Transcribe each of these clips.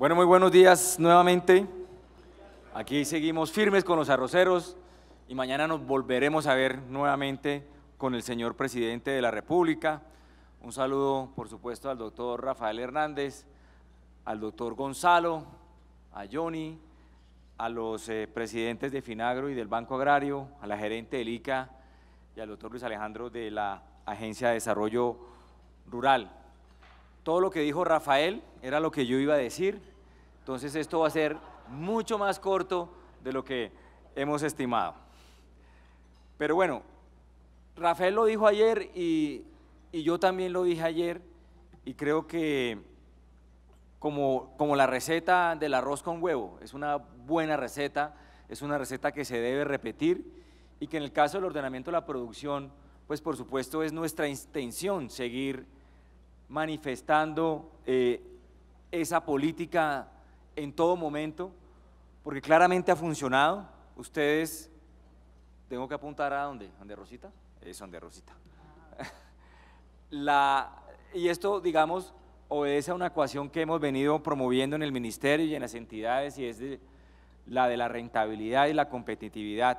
Bueno, muy buenos días nuevamente. Aquí seguimos firmes con los arroceros y mañana nos volveremos a ver nuevamente con el señor presidente de la República. Un saludo, por supuesto, al doctor Rafael Hernández, al doctor Gonzalo, a Johnny, a los eh, presidentes de Finagro y del Banco Agrario, a la gerente del ICA y al doctor Luis Alejandro de la Agencia de Desarrollo Rural. Todo lo que dijo Rafael era lo que yo iba a decir, entonces esto va a ser mucho más corto de lo que hemos estimado. Pero bueno, Rafael lo dijo ayer y, yo también lo dije ayer y creo que como, como la receta del arroz con huevo, es una buena receta, es una receta que se debe repetir y que en el caso del ordenamiento de la producción, pues por supuesto es nuestra intención seguir manifestando eh, esa política en todo momento, porque claramente ha funcionado. Ustedes, tengo que apuntar a dónde, ¿dónde Rosita? Es donde Rosita. La, y esto, digamos, obedece a una ecuación que hemos venido promoviendo en el ministerio y en las entidades, y es la de la rentabilidad y la competitividad.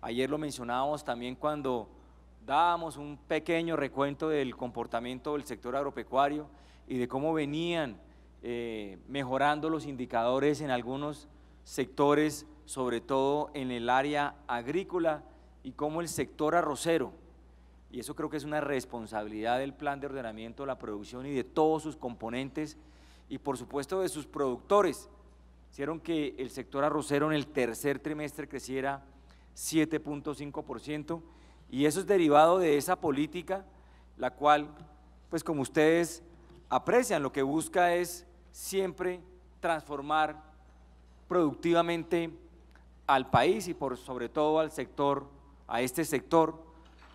Ayer lo mencionábamos también cuando dábamos un pequeño recuento del comportamiento del sector agropecuario y de cómo venían eh, mejorando los indicadores en algunos sectores, sobre todo en el área agrícola y cómo el sector arrocero, y eso creo que es una responsabilidad del plan de ordenamiento de la producción y de todos sus componentes y por supuesto de sus productores, hicieron que el sector arrocero en el tercer trimestre creciera 7.5% y eso es derivado de esa política, la cual, pues como ustedes aprecian, lo que busca es siempre transformar productivamente al país y por sobre todo al sector, a este sector,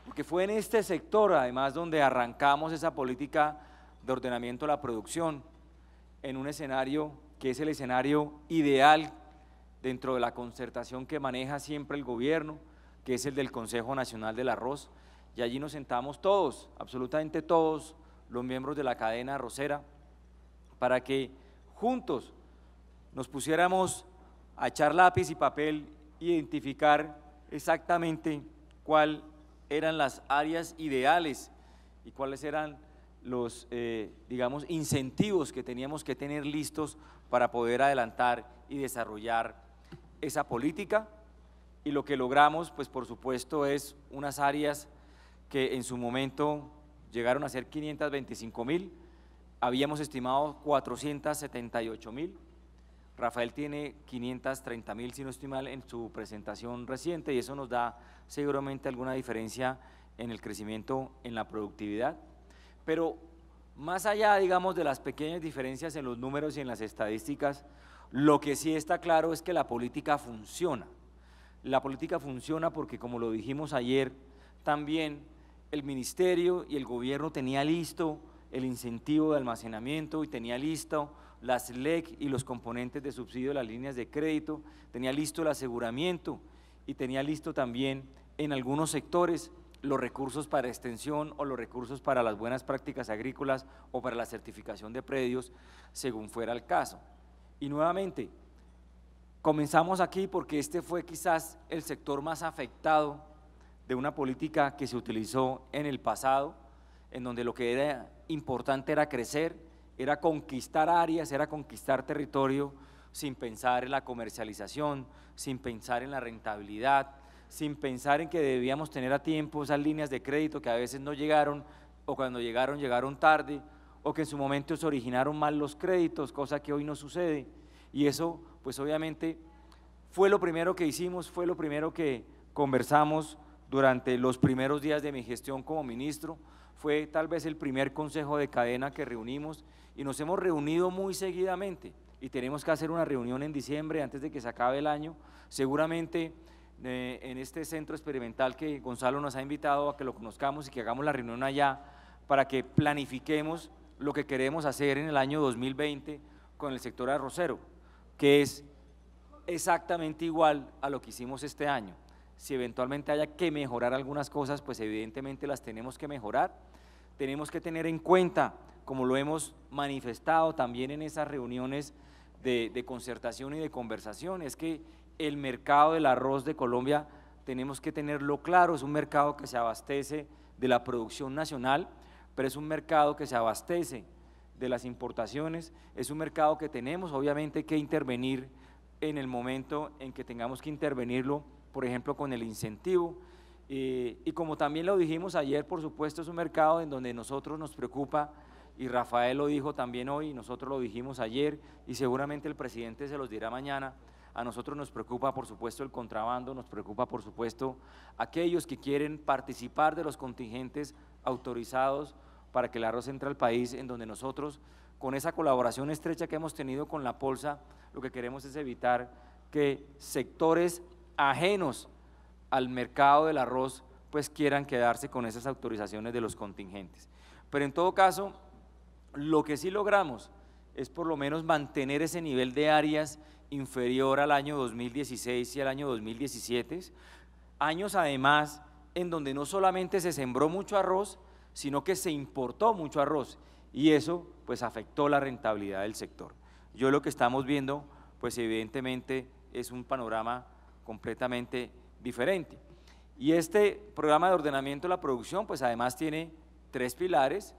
porque fue en este sector además donde arrancamos esa política de ordenamiento de la producción en un escenario que es el escenario ideal dentro de la concertación que maneja siempre el gobierno que es el del Consejo Nacional del Arroz, y allí nos sentamos todos, absolutamente todos los miembros de la cadena arrocera, para que juntos nos pusiéramos a echar lápiz y papel, identificar exactamente cuáles eran las áreas ideales y cuáles eran los, eh, digamos, incentivos que teníamos que tener listos para poder adelantar y desarrollar esa política y lo que logramos, pues por supuesto, es unas áreas que en su momento llegaron a ser 525 mil, habíamos estimado 478 mil, Rafael tiene 530 mil, si no estoy mal, en su presentación reciente y eso nos da seguramente alguna diferencia en el crecimiento, en la productividad. Pero más allá, digamos, de las pequeñas diferencias en los números y en las estadísticas, lo que sí está claro es que la política funciona. La política funciona porque, como lo dijimos ayer, también el ministerio y el gobierno tenía listo el incentivo de almacenamiento y tenía listo las LEC y los componentes de subsidio de las líneas de crédito, tenía listo el aseguramiento y tenía listo también en algunos sectores los recursos para extensión o los recursos para las buenas prácticas agrícolas o para la certificación de predios, según fuera el caso. Y nuevamente, Comenzamos aquí porque este fue quizás el sector más afectado de una política que se utilizó en el pasado, en donde lo que era importante era crecer, era conquistar áreas, era conquistar territorio, sin pensar en la comercialización, sin pensar en la rentabilidad, sin pensar en que debíamos tener a tiempo esas líneas de crédito que a veces no llegaron o cuando llegaron llegaron tarde o que en su momento se originaron mal los créditos, cosa que hoy no sucede. Y eso, pues obviamente, fue lo primero que hicimos, fue lo primero que conversamos durante los primeros días de mi gestión como ministro. Fue tal vez el primer consejo de cadena que reunimos y nos hemos reunido muy seguidamente y tenemos que hacer una reunión en diciembre antes de que se acabe el año. Seguramente eh, en este centro experimental que Gonzalo nos ha invitado a que lo conozcamos y que hagamos la reunión allá para que planifiquemos lo que queremos hacer en el año 2020 con el sector arrocero que es exactamente igual a lo que hicimos este año. Si eventualmente haya que mejorar algunas cosas, pues evidentemente las tenemos que mejorar. Tenemos que tener en cuenta, como lo hemos manifestado también en esas reuniones de, concertación y de conversación, es que el mercado del arroz de Colombia tenemos que tenerlo claro, es un mercado que se abastece de la producción nacional, pero es un mercado que se abastece de las importaciones. Es un mercado que tenemos obviamente que intervenir en el momento en que tengamos que intervenirlo, por ejemplo, con el incentivo. Eh, y como también lo dijimos ayer, por supuesto, es un mercado en donde nosotros nos preocupa, y Rafael lo dijo también hoy, nosotros lo dijimos ayer, y seguramente el presidente se los dirá mañana, a nosotros nos preocupa, por supuesto, el contrabando, nos preocupa, por supuesto, aquellos que quieren participar de los contingentes autorizados para que el arroz entre al país, en donde nosotros, con esa colaboración estrecha que hemos tenido con la Polsa, lo que queremos es evitar que sectores ajenos al mercado del arroz pues quieran quedarse con esas autorizaciones de los contingentes. Pero en todo caso, lo que sí logramos es por lo menos mantener ese nivel de áreas inferior al año 2016 y al año 2017, años además en donde no solamente se sembró mucho arroz, sino que se importó mucho arroz y eso pues afectó la rentabilidad del sector. Yo lo que estamos viendo pues evidentemente es un panorama completamente diferente. Y este programa de ordenamiento de la producción pues además tiene tres pilares,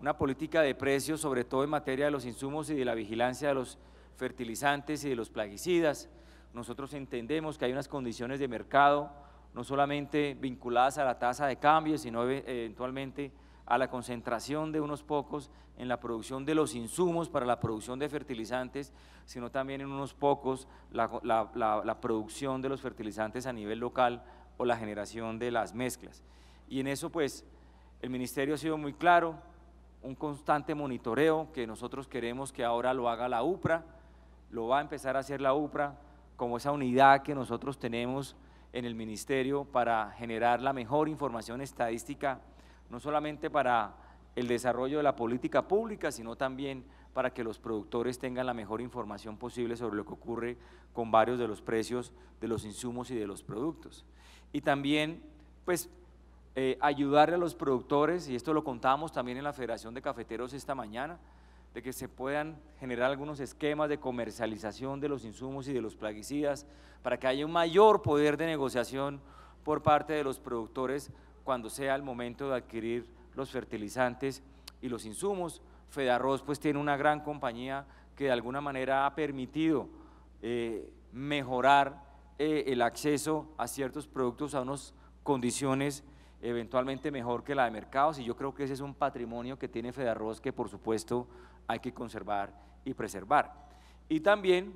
una política de precios sobre todo en materia de los insumos y de la vigilancia de los fertilizantes y de los plaguicidas. Nosotros entendemos que hay unas condiciones de mercado no solamente vinculadas a la tasa de cambio, sino eh, eventualmente a la concentración de unos pocos en la producción de los insumos para la producción de fertilizantes, sino también en unos pocos la, producción de los fertilizantes a nivel local o la generación de las mezclas. Y en eso pues el ministerio ha sido muy claro, un constante monitoreo que nosotros queremos que ahora lo haga la UPRA, lo va a empezar a hacer la UPRA como esa unidad que nosotros tenemos en el ministerio para generar la mejor información estadística, no solamente para el desarrollo de la política pública, sino también para que los productores tengan la mejor información posible sobre lo que ocurre con varios de los precios de los insumos y de los productos. Y también, pues, eh, ayudarle a los productores, y esto lo contamos también en la Federación de Cafeteros esta mañana, de que se puedan generar algunos esquemas de comercialización de los insumos y de los plaguicidas para que haya un mayor poder de negociación por parte de los productores cuando sea el momento de adquirir los fertilizantes y los insumos. Fedarroz pues tiene una gran compañía que de alguna manera ha permitido eh, mejorar eh, el acceso a ciertos productos a unas condiciones eventualmente mejor que la de mercados y yo creo que ese es un patrimonio que tiene Fedarroz que por supuesto hay que conservar y preservar. Y también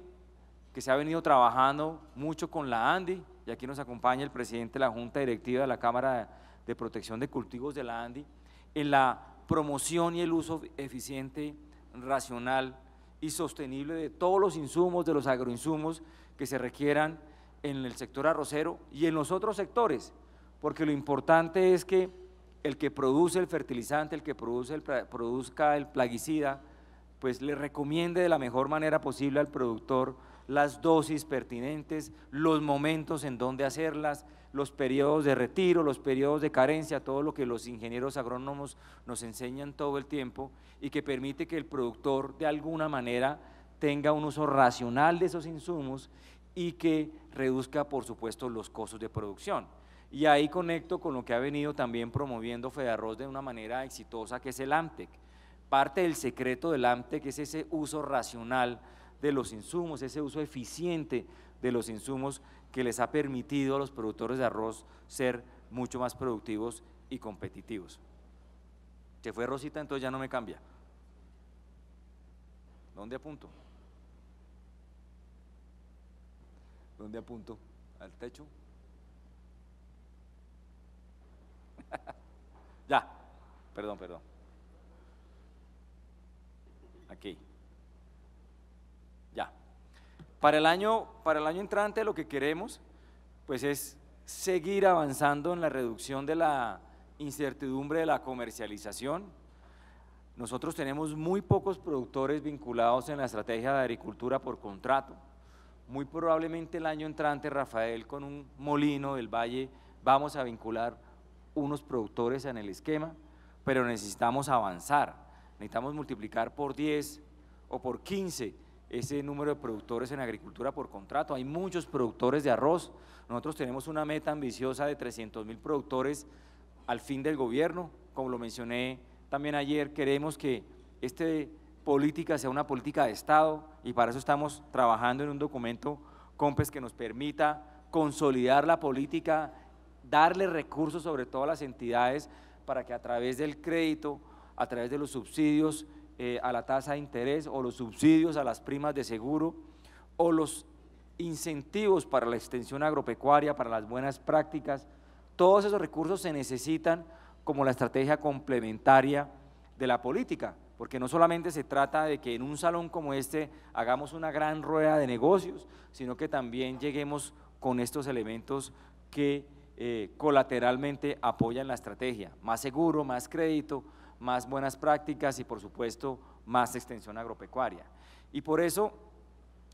que se ha venido trabajando mucho con la ANDI, y aquí nos acompaña el presidente de la Junta Directiva de la Cámara de Protección de Cultivos de la ANDI, en la promoción y el uso eficiente, racional y sostenible de todos los insumos, de los agroinsumos que se requieran en el sector arrocero y en los otros sectores, porque lo importante es que el que produce el fertilizante, el que produce el, produzca el plaguicida, pues le recomiende de la mejor manera posible al productor las dosis pertinentes, los momentos en donde hacerlas, los periodos de retiro, los periodos de carencia, todo lo que los ingenieros agrónomos nos enseñan todo el tiempo y que permite que el productor de alguna manera tenga un uso racional de esos insumos y que reduzca, por supuesto, los costos de producción. Y ahí conecto con lo que ha venido también promoviendo Fedarroz de una manera exitosa, que es el AMTEC parte del secreto del AMTEC que es ese uso racional de los insumos, ese uso eficiente de los insumos que les ha permitido a los productores de arroz ser mucho más productivos y competitivos. Se fue Rosita, entonces ya no me cambia. ¿Dónde apunto? ¿Dónde apunto? ¿Al techo? ya, perdón, perdón aquí. Ya. Para el año, para el año entrante lo que queremos pues es seguir avanzando en la reducción de la incertidumbre de la comercialización. Nosotros tenemos muy pocos productores vinculados en la estrategia de agricultura por contrato. Muy probablemente el año entrante, Rafael, con un molino del valle, vamos a vincular unos productores en el esquema, pero necesitamos avanzar necesitamos multiplicar por 10 o por 15 ese número de productores en agricultura por contrato. Hay muchos productores de arroz. Nosotros tenemos una meta ambiciosa de 300 mil productores al fin del gobierno. Como lo mencioné también ayer, queremos que esta política sea una política de Estado y para eso estamos trabajando en un documento COMPES que nos permita consolidar la política, darle recursos sobre todo a las entidades para que a través del crédito a través de los subsidios eh, a la tasa de interés o los subsidios a las primas de seguro o los incentivos para la extensión agropecuaria, para las buenas prácticas, todos esos recursos se necesitan como la estrategia complementaria de la política, porque no solamente se trata de que en un salón como este hagamos una gran rueda de negocios, sino que también lleguemos con estos elementos que eh, colateralmente apoyan la estrategia, más seguro, más crédito, más buenas prácticas y por supuesto más extensión agropecuaria. Y por eso,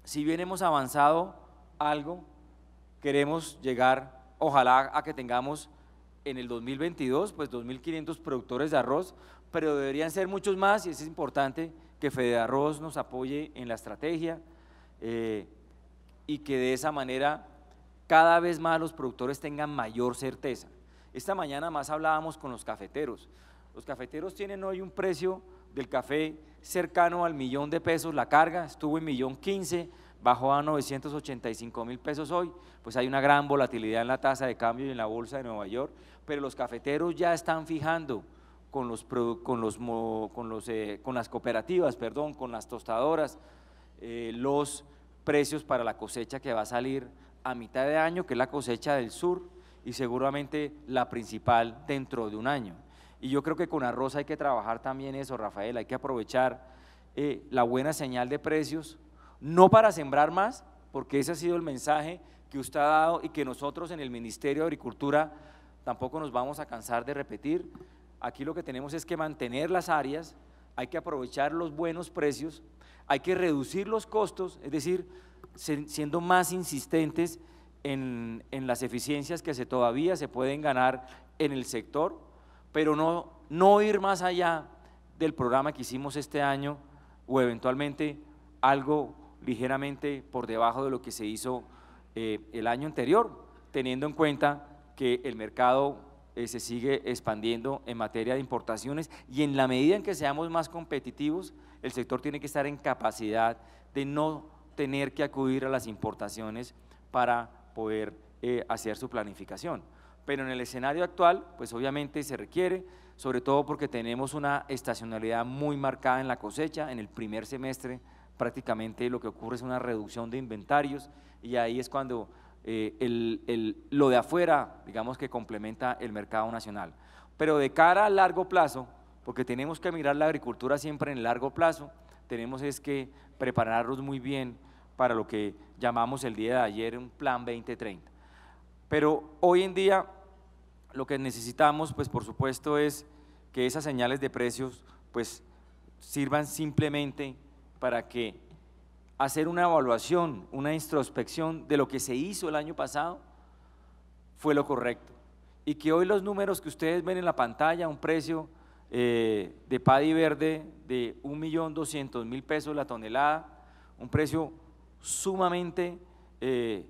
si bien hemos avanzado algo, queremos llegar, ojalá, a que tengamos en el 2022, pues 2.500 productores de arroz, pero deberían ser muchos más y es importante que Fede Arroz nos apoye en la estrategia eh, y que de esa manera cada vez más los productores tengan mayor certeza. Esta mañana más hablábamos con los cafeteros. Los cafeteros tienen hoy un precio del café cercano al millón de pesos la carga, estuvo en millón 15, bajó a 985 mil pesos hoy, pues hay una gran volatilidad en la tasa de cambio y en la bolsa de Nueva York, pero los cafeteros ya están fijando con, los, con, los, eh, con, las cooperativas, perdón, con las tostadoras, eh, los precios para la cosecha que va a salir a mitad de año, que es la cosecha del sur y seguramente la principal dentro de un año. Y yo creo que con arroz hay que trabajar también eso, Rafael, hay que aprovechar eh, la buena señal de precios, no para sembrar más, porque ese ha sido el mensaje que usted ha dado y que nosotros en el Ministerio de Agricultura tampoco nos vamos a cansar de repetir. Aquí lo que tenemos es que mantener las áreas, hay que aprovechar los buenos precios, hay que reducir los costos, es decir, siendo más insistentes en, las eficiencias que se, todavía se pueden ganar en el sector pero no, no ir más allá del programa que hicimos este año o eventualmente algo ligeramente por debajo de lo que se hizo eh, el año anterior, teniendo en cuenta que el mercado eh, se sigue expandiendo en materia de importaciones y en la medida en que seamos más competitivos, el sector tiene que estar en capacidad de no tener que acudir a las importaciones para poder eh, hacer su planificación pero en el escenario actual, pues obviamente se requiere, sobre todo porque tenemos una estacionalidad muy marcada en la cosecha, en el primer semestre prácticamente lo que ocurre es una reducción de inventarios y ahí es cuando eh, el, el, lo de afuera, digamos que complementa el mercado nacional. Pero de cara a largo plazo, porque tenemos que mirar la agricultura siempre en largo plazo, tenemos es que prepararnos muy bien para lo que llamamos el día de ayer un plan 2030. Pero hoy en día lo que necesitamos, pues por supuesto, es que esas señales de precios pues sirvan simplemente para que hacer una evaluación, una introspección de lo que se hizo el año pasado fue lo correcto. Y que hoy los números que ustedes ven en la pantalla, un precio eh, de Paddy verde de 1.200.000 pesos la tonelada, un precio sumamente eh,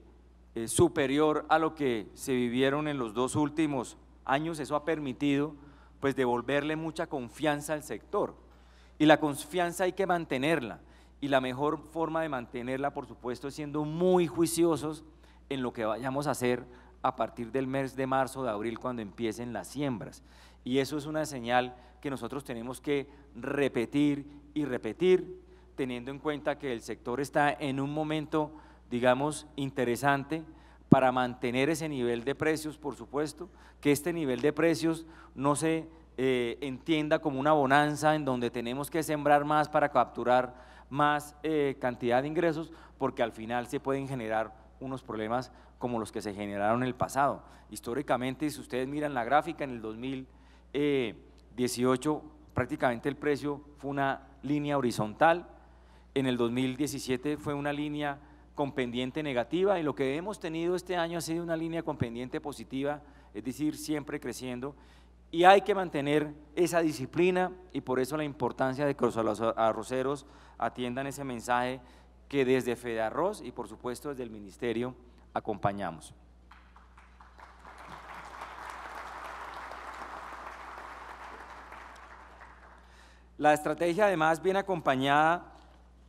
eh, superior a lo que se vivieron en los dos últimos años, eso ha permitido pues devolverle mucha confianza al sector. Y la confianza hay que mantenerla. Y la mejor forma de mantenerla, por supuesto, es siendo muy juiciosos en lo que vayamos a hacer a partir del mes de marzo, de abril, cuando empiecen las siembras. Y eso es una señal que nosotros tenemos que repetir y repetir, teniendo en cuenta que el sector está en un momento digamos, interesante para mantener ese nivel de precios, por supuesto, que este nivel de precios no se eh, entienda como una bonanza en donde tenemos que sembrar más para capturar más eh, cantidad de ingresos, porque al final se pueden generar unos problemas como los que se generaron en el pasado. Históricamente, si ustedes miran la gráfica, en el 2018 eh, prácticamente el precio fue una línea horizontal, en el 2017 fue una línea con pendiente negativa y lo que hemos tenido este año ha sido una línea con pendiente positiva, es decir, siempre creciendo. Y hay que mantener esa disciplina y por eso la importancia de que los arroceros atiendan ese mensaje que desde Arroz y por supuesto desde el Ministerio acompañamos. La estrategia además viene acompañada,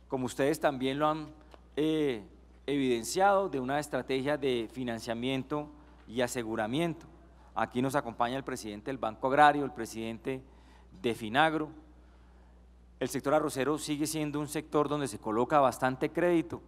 como ustedes también lo han eh, evidenciado de una estrategia de financiamiento y aseguramiento. Aquí nos acompaña el presidente del Banco Agrario, el presidente de Finagro. El sector arrocero sigue siendo un sector donde se coloca bastante crédito.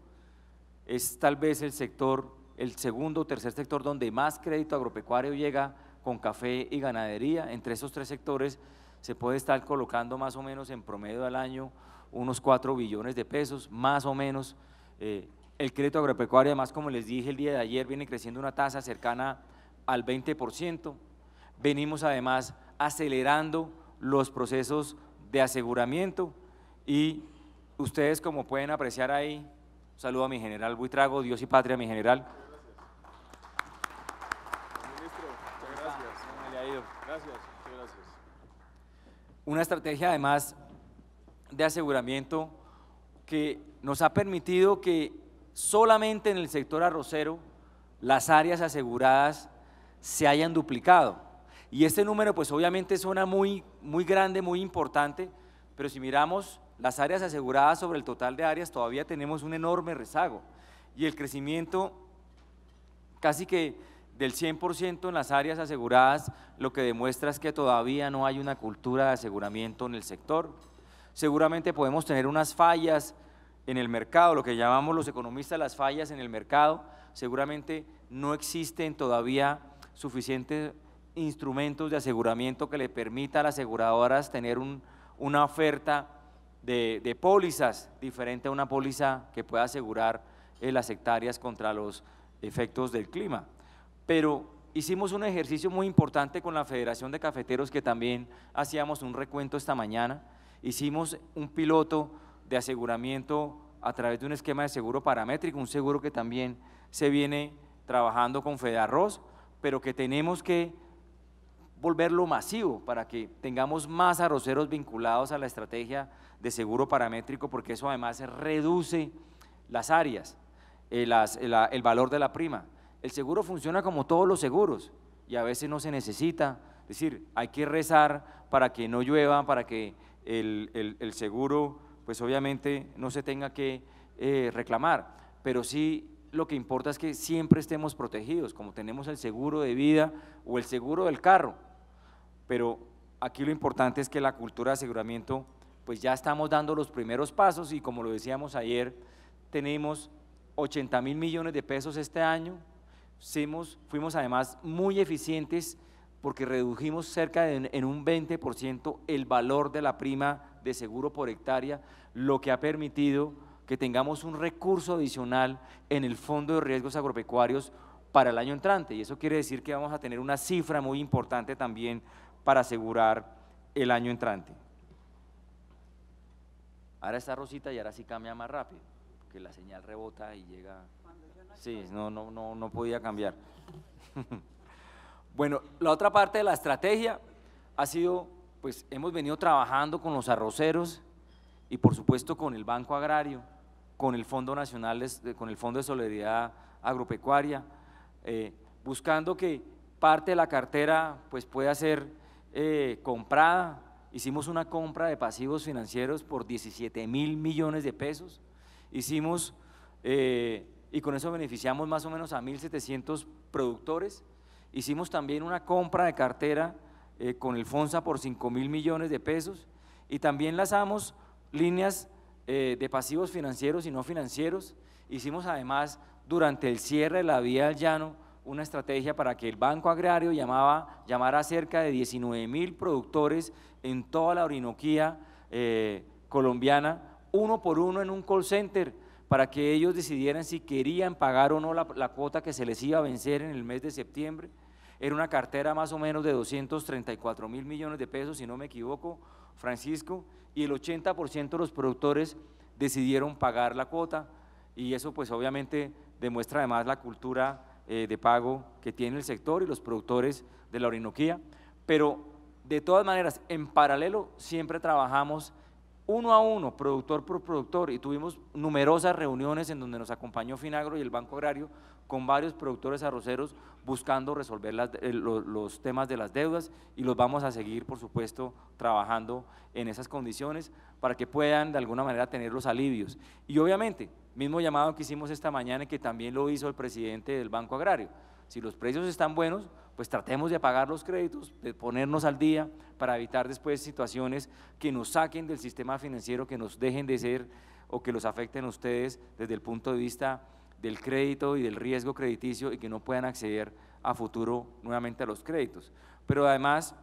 Es tal vez el sector, el segundo o tercer sector donde más crédito agropecuario llega con café y ganadería. Entre esos tres sectores se puede estar colocando más o menos en promedio al año unos cuatro billones de pesos, más o menos. Eh, el crédito agropecuario, además, como les dije el día de ayer, viene creciendo una tasa cercana al 20%. Venimos además acelerando los procesos de aseguramiento y ustedes, como pueden apreciar ahí, saludo a mi general Buitrago, Dios y Patria, mi general. gracias. Gracias, muchas gracias. Una estrategia además de aseguramiento que nos ha permitido que solamente en el sector arrocero las áreas aseguradas se hayan duplicado. Y este número pues obviamente suena muy, muy grande, muy importante, pero si miramos las áreas aseguradas sobre el total de áreas todavía tenemos un enorme rezago y el crecimiento casi que del 100% en las áreas aseguradas, lo que demuestra es que todavía no hay una cultura de aseguramiento en el sector. Seguramente podemos tener unas fallas en el mercado, lo que llamamos los economistas las fallas en el mercado, seguramente no existen todavía suficientes instrumentos de aseguramiento que le permita a las aseguradoras tener un, una oferta de, pólizas diferente a una póliza que pueda asegurar eh, las hectáreas contra los efectos del clima. Pero hicimos un ejercicio muy importante con la Federación de Cafeteros que también hacíamos un recuento esta mañana. Hicimos un piloto de aseguramiento a través de un esquema de seguro paramétrico, un seguro que también se viene trabajando con arroz pero que tenemos que volverlo masivo para que tengamos más arroceros vinculados a la estrategia de seguro paramétrico, porque eso además reduce las áreas, eh, eh, el, valor de la prima. El seguro funciona como todos los seguros y a veces no se necesita, es decir, hay que rezar para que no llueva, para que el seguro pues obviamente no se tenga que eh, reclamar, pero sí lo que importa es que siempre estemos protegidos, como tenemos el seguro de vida o el seguro del carro, pero aquí lo importante es que la cultura de aseguramiento, pues ya estamos dando los primeros pasos y como lo decíamos ayer, tenemos 80 mil millones de pesos este año, fuimos, además muy eficientes porque redujimos cerca de en un 20% el valor de la prima de seguro por hectárea, lo que ha permitido que tengamos un recurso adicional en el Fondo de Riesgos Agropecuarios para el año entrante. Y eso quiere decir que vamos a tener una cifra muy importante también para asegurar el año entrante. Ahora está Rosita y ahora sí cambia más rápido, que la señal rebota y llega. sí, no, no, no, no podía cambiar. bueno, la otra parte de la estrategia ha sido pues hemos venido trabajando con los arroceros y por supuesto con el Banco Agrario, con el Fondo Nacional, con el Fondo de Solidaridad Agropecuaria, eh, buscando que parte de la cartera pues pueda ser eh, comprada. Hicimos una compra de pasivos financieros por 17 mil millones de pesos. Hicimos, eh, y con eso beneficiamos más o menos a 1.700 productores. Hicimos también una compra de cartera eh, con el FONSA por 5 mil millones de pesos y también lanzamos líneas eh, de pasivos financieros y no financieros. Hicimos además durante el cierre de la vía al llano una estrategia para que el Banco Agrario llamaba, llamara a cerca de 19 mil productores en toda la Orinoquía eh, colombiana, uno por uno en un call center, para que ellos decidieran si querían pagar o no la cuota que se les iba a vencer en el mes de septiembre era una cartera más o menos de 234 mil millones de pesos, si no me equivoco, Francisco, y el 80% de los productores decidieron pagar la cuota y eso pues obviamente demuestra además la cultura eh, de pago que tiene el sector y los productores de la Orinoquía. Pero de todas maneras, en paralelo siempre trabajamos uno a uno, productor por productor, y tuvimos numerosas reuniones en donde nos acompañó Finagro y el Banco Agrario con varios productores arroceros buscando resolver eh, los, temas de las deudas y los vamos a seguir, por supuesto, trabajando en esas condiciones para que puedan de alguna manera tener los alivios. Y obviamente, mismo llamado que hicimos esta mañana y que también lo hizo el presidente del Banco Agrario, si los precios están buenos, pues tratemos de pagar los créditos, de ponernos al día para evitar después situaciones que nos saquen del sistema financiero, que nos dejen de ser o que los afecten a ustedes desde el punto de vista del crédito y del riesgo crediticio y que no puedan acceder a futuro nuevamente a los créditos. Pero además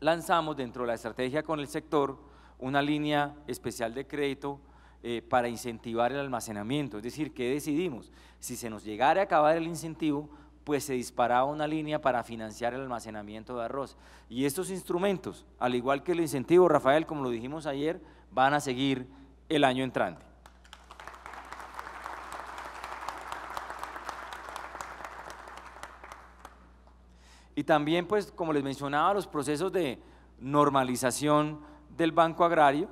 lanzamos dentro de la estrategia con el sector una línea especial de crédito eh, para incentivar el almacenamiento. Es decir, que decidimos? Si se nos llegara a acabar el incentivo, pues se disparaba una línea para financiar el almacenamiento de arroz. Y estos instrumentos, al igual que el incentivo, Rafael, como lo dijimos ayer, van a seguir el año entrante. Y también, pues, como les mencionaba, los procesos de normalización del Banco Agrario.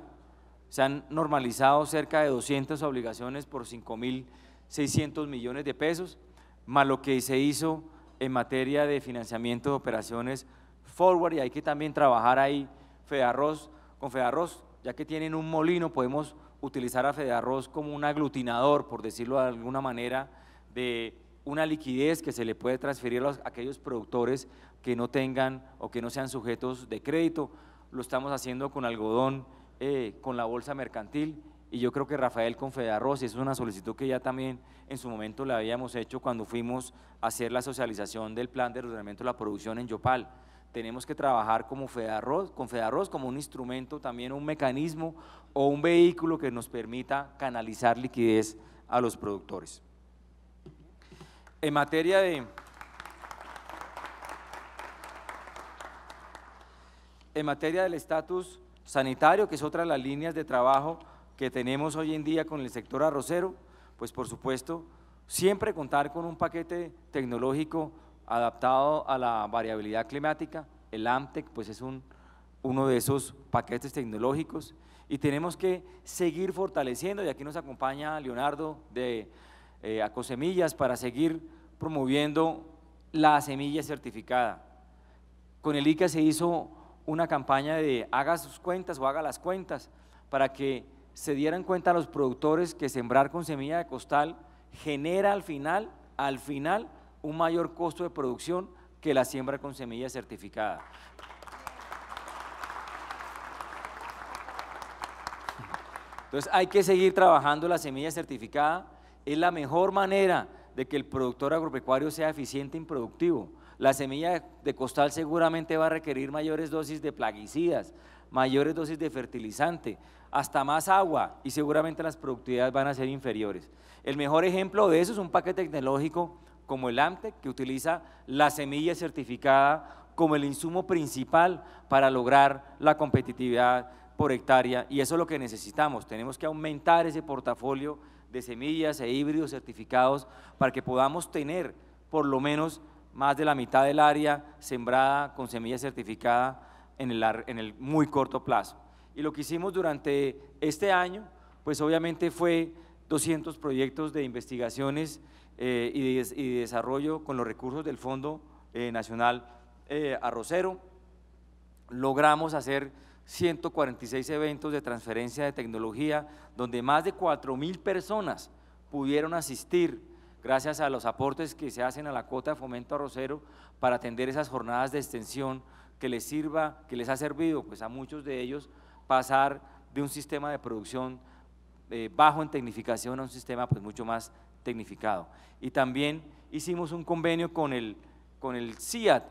Se han normalizado cerca de 200 obligaciones por 5.600 millones de pesos, más lo que se hizo en materia de financiamiento de operaciones forward y hay que también trabajar ahí Fedarroz, con Fedarroz, ya que tienen un molino, podemos utilizar a Fedarroz como un aglutinador, por decirlo de alguna manera, de una liquidez que se le puede transferir a, aquellos productores que no tengan o que no sean sujetos de crédito. Lo estamos haciendo con algodón, eh, con la bolsa mercantil y yo creo que Rafael con y es una solicitud que ya también en su momento la habíamos hecho cuando fuimos a hacer la socialización del plan de ordenamiento de la producción en Yopal. Tenemos que trabajar como con Fedarroz como un instrumento, también un mecanismo o un vehículo que nos permita canalizar liquidez a los productores. En materia de... En materia del estatus sanitario, que es otra de las líneas de trabajo que tenemos hoy en día con el sector arrocero, pues por supuesto, siempre contar con un paquete tecnológico adaptado a la variabilidad climática. El AMTEC pues es un, uno de esos paquetes tecnológicos y tenemos que seguir fortaleciendo, y aquí nos acompaña Leonardo de eh, semillas para seguir promoviendo la semilla certificada. Con el ICA se hizo una campaña de haga sus cuentas o haga las cuentas para que se dieran cuenta a los productores que sembrar con semilla de costal genera al final, al final, un mayor costo de producción que la siembra con semilla certificada. Entonces hay que seguir trabajando la semilla certificada es la mejor manera de que el productor agropecuario sea eficiente y productivo. La semilla de costal seguramente va a requerir mayores dosis de plaguicidas, mayores dosis de fertilizante, hasta más agua y seguramente las productividades van a ser inferiores. El mejor ejemplo de eso es un paquete tecnológico como el AMTEC que utiliza la semilla certificada como el insumo principal para lograr la competitividad por hectárea y eso es lo que necesitamos. Tenemos que aumentar ese portafolio de semillas e híbridos certificados para que podamos tener por lo menos más de la mitad del área sembrada con semilla certificada en el, en el muy corto plazo. Y lo que hicimos durante este año, pues obviamente fue 200 proyectos de investigaciones eh, y, de, desarrollo con los recursos del Fondo eh, Nacional eh, Arrocero. Logramos hacer 146 eventos de transferencia de tecnología, donde más de 4.000 personas pudieron asistir gracias a los aportes que se hacen a la cuota de fomento arrocero para atender esas jornadas de extensión que les sirva, que les ha servido pues, a muchos de ellos pasar de un sistema de producción eh, bajo en tecnificación a un sistema pues, mucho más tecnificado. Y también hicimos un convenio con el, con el CIAT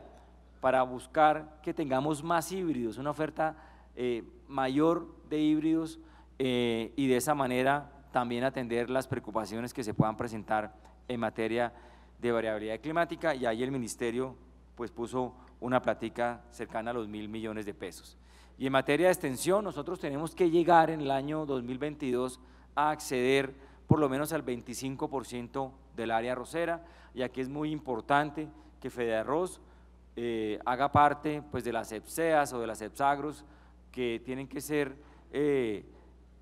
para buscar que tengamos más híbridos, una oferta eh, mayor de híbridos eh, y de esa manera también atender las preocupaciones que se puedan presentar en materia de variabilidad climática y ahí el ministerio pues puso una platica cercana a los mil millones de pesos. Y en materia de extensión nosotros tenemos que llegar en el año 2022 a acceder por lo menos al 25% del área rosera, ya que es muy importante que Fede eh, haga parte pues, de las EPSEAS o de las EPSAGROS que tienen que ser eh,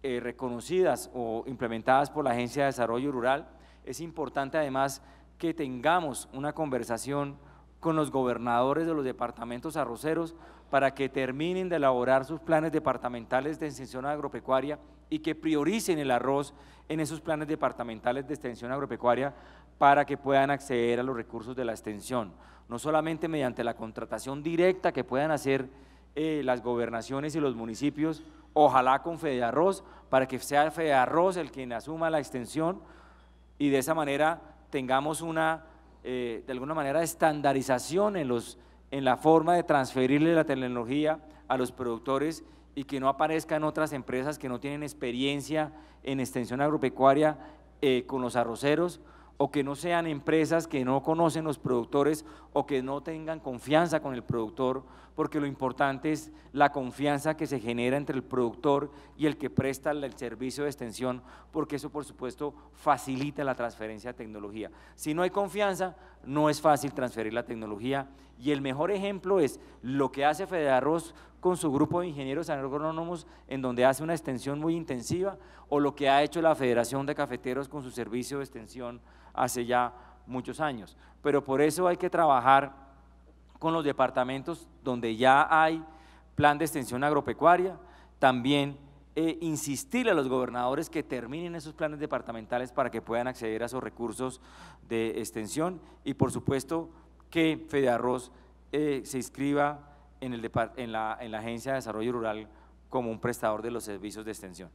eh, reconocidas o implementadas por la Agencia de Desarrollo Rural, es importante además que tengamos una conversación con los gobernadores de los departamentos arroceros para que terminen de elaborar sus planes departamentales de extensión agropecuaria y que prioricen el arroz en esos planes departamentales de extensión agropecuaria para que puedan acceder a los recursos de la extensión, no solamente mediante la contratación directa que puedan hacer eh, las gobernaciones y los municipios, ojalá con Arroz, para que sea Arroz el quien asuma la extensión y de esa manera tengamos una, eh, de alguna manera, estandarización en, los, en la forma de transferirle la tecnología a los productores y que no aparezcan otras empresas que no tienen experiencia en extensión agropecuaria eh, con los arroceros o que no sean empresas que no conocen los productores o que no tengan confianza con el productor porque lo importante es la confianza que se genera entre el productor y el que presta el servicio de extensión, porque eso por supuesto facilita la transferencia de tecnología. Si no hay confianza, no es fácil transferir la tecnología y el mejor ejemplo es lo que hace Fede Arroz con su grupo de ingenieros agrónomos, en donde hace una extensión muy intensiva, o lo que ha hecho la Federación de Cafeteros con su servicio de extensión hace ya muchos años. Pero por eso hay que trabajar con los departamentos donde ya hay plan de extensión agropecuaria, también insistir eh, insistirle a los gobernadores que terminen esos planes departamentales para que puedan acceder a esos recursos de extensión y por supuesto que Fede Arroz eh, se inscriba en, en, la, Agencia de Desarrollo Rural como un prestador de los servicios de extensión.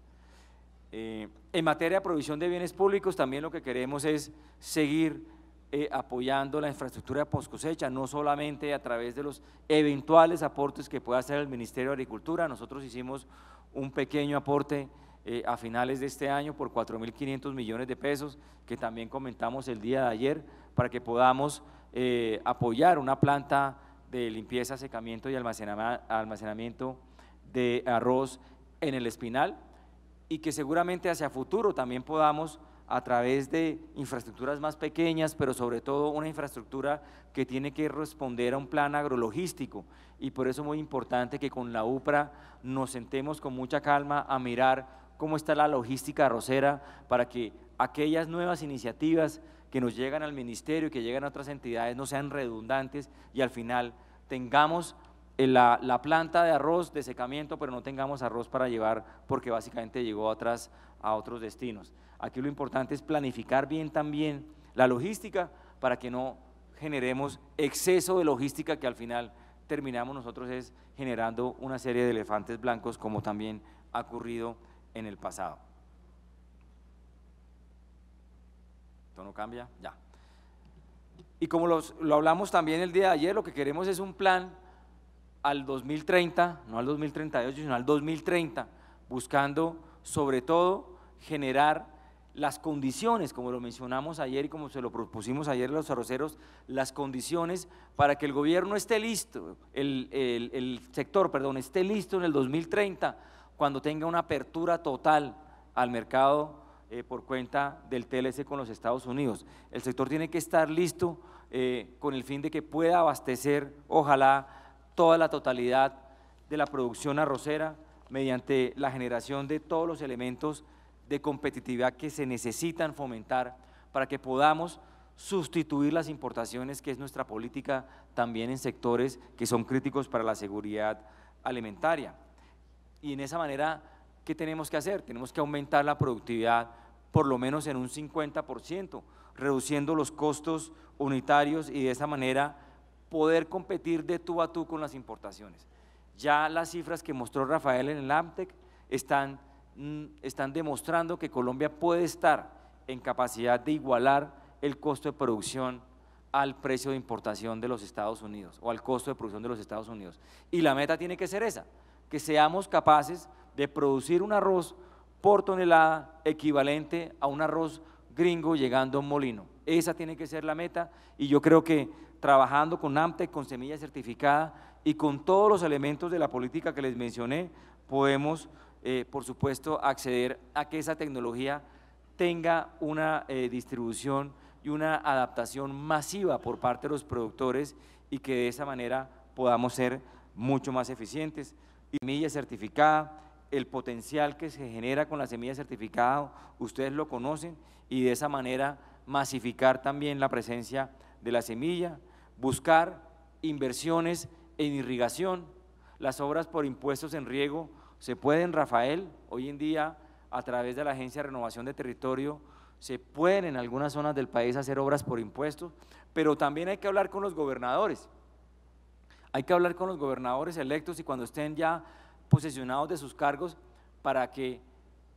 Eh, en materia de provisión de bienes públicos, también lo que queremos es seguir eh, apoyando la infraestructura post cosecha, no solamente a través de los eventuales aportes que pueda hacer el Ministerio de Agricultura. Nosotros hicimos un pequeño aporte eh, a finales de este año por 4.500 millones de pesos, que también comentamos el día de ayer, para que podamos eh, apoyar una planta de limpieza, secamiento y almacenamiento de arroz en el espinal y que seguramente hacia futuro también podamos a través de infraestructuras más pequeñas, pero sobre todo una infraestructura que tiene que responder a un plan agrologístico. Y por eso es muy importante que con la UPRA nos sentemos con mucha calma a mirar cómo está la logística arrocera para que aquellas nuevas iniciativas que nos llegan al ministerio y que llegan a otras entidades no sean redundantes y al final tengamos eh, la, planta de arroz de secamiento, pero no tengamos arroz para llevar porque básicamente llegó atrás a otros destinos. Aquí lo importante es planificar bien también la logística para que no generemos exceso de logística que al final terminamos nosotros es generando una serie de elefantes blancos como también ha ocurrido en el pasado. ¿Esto no cambia? Ya. Y como lo hablamos también el día de ayer, lo que queremos es un plan al 2030, no al 2038, sino al 2030, buscando sobre todo generar las condiciones, como lo mencionamos ayer y como se lo propusimos ayer a los arroceros, las condiciones para que el gobierno esté listo, el, sector, perdón, esté listo en el 2030 cuando tenga una apertura total al mercado eh, por cuenta del TLC con los Estados Unidos. El sector tiene que estar listo eh, con el fin de que pueda abastecer, ojalá, toda la totalidad de la producción arrocera mediante la generación de todos los elementos de competitividad que se necesitan fomentar para que podamos sustituir las importaciones, que es nuestra política también en sectores que son críticos para la seguridad alimentaria. Y en esa manera, ¿qué tenemos que hacer? Tenemos que aumentar la productividad por lo menos en un 50%, reduciendo los costos unitarios y de esa manera poder competir de tú a tú con las importaciones. Ya las cifras que mostró Rafael en el AMTEC están Mm, están demostrando que Colombia puede estar en capacidad de igualar el costo de producción al precio de importación de los Estados Unidos o al costo de producción de los Estados Unidos. Y la meta tiene que ser esa, que seamos capaces de producir un arroz por tonelada equivalente a un arroz gringo llegando a un molino. Esa tiene que ser la meta y yo creo que trabajando con AMTEC, con semilla certificada y con todos los elementos de la política que les mencioné, podemos eh, por supuesto, acceder a que esa tecnología tenga una eh, distribución y una adaptación masiva por parte de los productores y que de esa manera podamos ser mucho más eficientes. Y semilla certificada, el potencial que se genera con la semilla certificada, ustedes lo conocen, y de esa manera masificar también la presencia de la semilla, buscar inversiones en irrigación, las obras por impuestos en riego se puede en Rafael, hoy en día, a través de la Agencia de Renovación de Territorio, se pueden en algunas zonas del país hacer obras por impuestos, pero también hay que hablar con los gobernadores. Hay que hablar con los gobernadores electos y cuando estén ya posesionados de sus cargos para que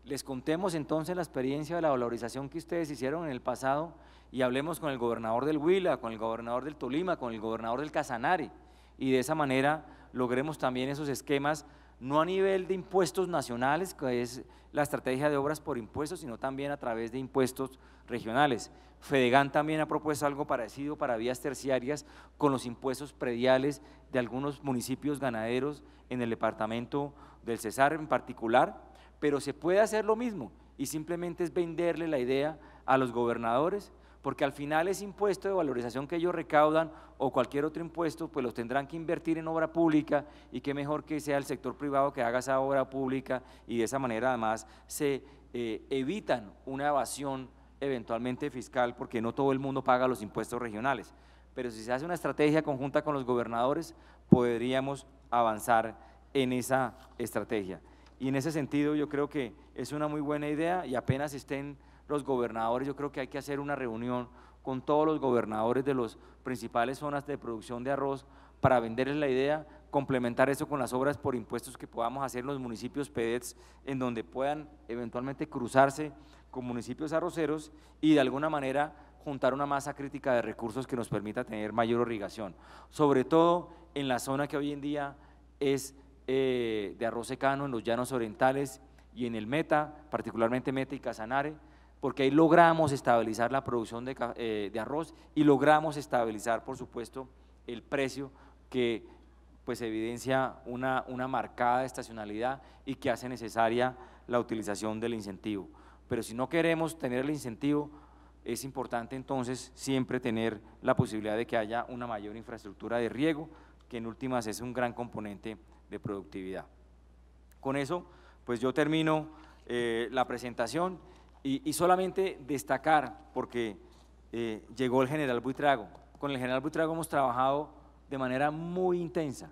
les contemos entonces la experiencia de la valorización que ustedes hicieron en el pasado y hablemos con el gobernador del Huila, con el gobernador del Tolima, con el gobernador del Casanare y de esa manera logremos también esos esquemas no a nivel de impuestos nacionales, que es la estrategia de obras por impuestos, sino también a través de impuestos regionales. Fedegan también ha propuesto algo parecido para vías terciarias con los impuestos prediales de algunos municipios ganaderos en el departamento del Cesar en particular, pero se puede hacer lo mismo y simplemente es venderle la idea a los gobernadores porque al final ese impuesto de valorización que ellos recaudan o cualquier otro impuesto, pues los tendrán que invertir en obra pública y qué mejor que sea el sector privado que haga esa obra pública y de esa manera además se eh, evitan una evasión eventualmente fiscal porque no todo el mundo paga los impuestos regionales. Pero si se hace una estrategia conjunta con los gobernadores, podríamos avanzar en esa estrategia. Y en ese sentido yo creo que es una muy buena idea y apenas estén los gobernadores, yo creo que hay que hacer una reunión con todos los gobernadores de las principales zonas de producción de arroz para venderles la idea, complementar eso con las obras por impuestos que podamos hacer en los municipios PEDETS, en donde puedan eventualmente cruzarse con municipios arroceros y de alguna manera juntar una masa crítica de recursos que nos permita tener mayor irrigación, sobre todo en la zona que hoy en día es eh, de arroz secano, en los llanos orientales y en el Meta, particularmente Meta y Casanare, porque ahí logramos estabilizar la producción eh, de, arroz y logramos estabilizar, por supuesto, el precio que pues evidencia una, una marcada estacionalidad y que hace necesaria la utilización del incentivo. Pero si no queremos tener el incentivo, es importante entonces siempre tener la posibilidad de que haya una mayor infraestructura de riego, que en últimas es un gran componente de productividad. Con eso, pues yo termino eh, la presentación. Y, solamente destacar, porque eh, llegó el general Buitrago. Con el general Buitrago hemos trabajado de manera muy intensa.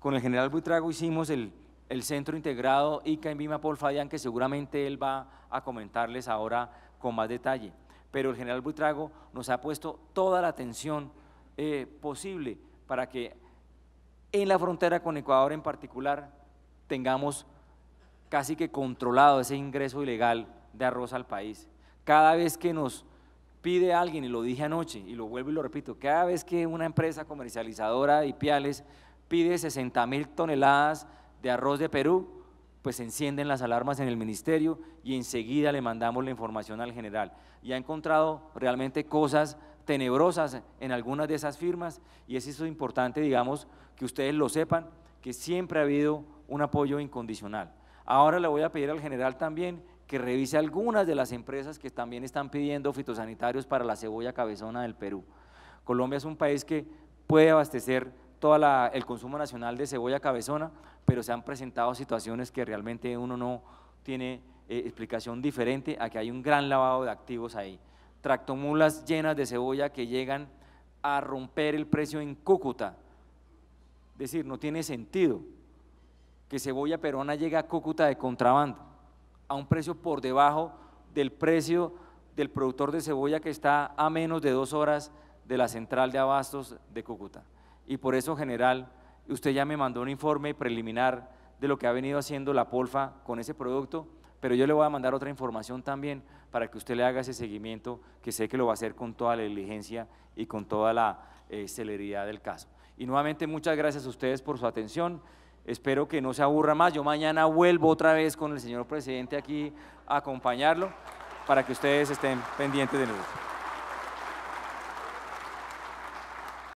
Con el general Buitrago hicimos el, centro integrado ICA en Vima Paul Fayán, que seguramente él va a comentarles ahora con más detalle. Pero el general Buitrago nos ha puesto toda la atención eh, posible para que en la frontera con Ecuador en particular tengamos casi que controlado ese ingreso ilegal de arroz al país. Cada vez que nos pide alguien, y lo dije anoche, y lo vuelvo y lo repito, cada vez que una empresa comercializadora de piales pide 60 mil toneladas de arroz de Perú, pues encienden las alarmas en el ministerio y enseguida le mandamos la información al general. Y ha encontrado realmente cosas tenebrosas en algunas de esas firmas y es eso importante, digamos, que ustedes lo sepan, que siempre ha habido un apoyo incondicional. Ahora le voy a pedir al general también que revise algunas de las empresas que también están pidiendo fitosanitarios para la cebolla cabezona del Perú. Colombia es un país que puede abastecer todo el consumo nacional de cebolla cabezona, pero se han presentado situaciones que realmente uno no tiene eh, explicación diferente a que hay un gran lavado de activos ahí. Tractomulas llenas de cebolla que llegan a romper el precio en Cúcuta. Es decir, no tiene sentido que cebolla peruana llegue a Cúcuta de contrabando a un precio por debajo del precio del productor de cebolla que está a menos de dos horas de la central de abastos de Cúcuta. Y por eso, general, usted ya me mandó un informe preliminar de lo que ha venido haciendo la Polfa con ese producto, pero yo le voy a mandar otra información también para que usted le haga ese seguimiento, que sé que lo va a hacer con toda la diligencia y con toda la eh, celeridad del caso. Y nuevamente muchas gracias a ustedes por su atención. Espero que no se aburra más. Yo mañana vuelvo otra vez con el señor presidente aquí a acompañarlo para que ustedes estén pendientes de nuevo.